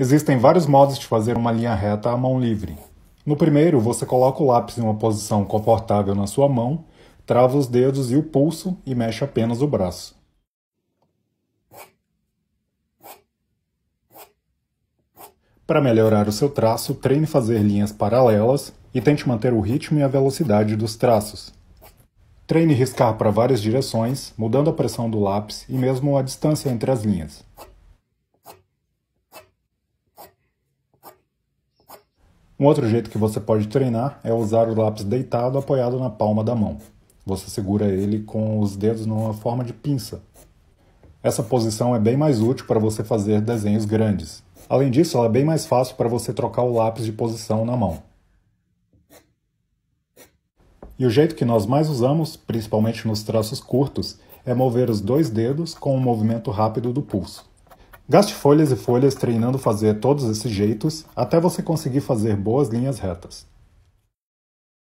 Existem vários modos de fazer uma linha reta à mão livre. No primeiro, você coloca o lápis em uma posição confortável na sua mão, trava os dedos e o pulso e mexe apenas o braço. Para melhorar o seu traço, treine fazer linhas paralelas e tente manter o ritmo e a velocidade dos traços. Treine riscar para várias direções, mudando a pressão do lápis e mesmo a distância entre as linhas. Um outro jeito que você pode treinar é usar o lápis deitado apoiado na palma da mão. Você segura ele com os dedos numa forma de pinça. Essa posição é bem mais útil para você fazer desenhos grandes. Além disso, ela é bem mais fácil para você trocar o lápis de posição na mão. E o jeito que nós mais usamos, principalmente nos traços curtos, é mover os dois dedos com um movimento rápido do pulso. Gaste folhas e folhas treinando fazer todos esses jeitos até você conseguir fazer boas linhas retas.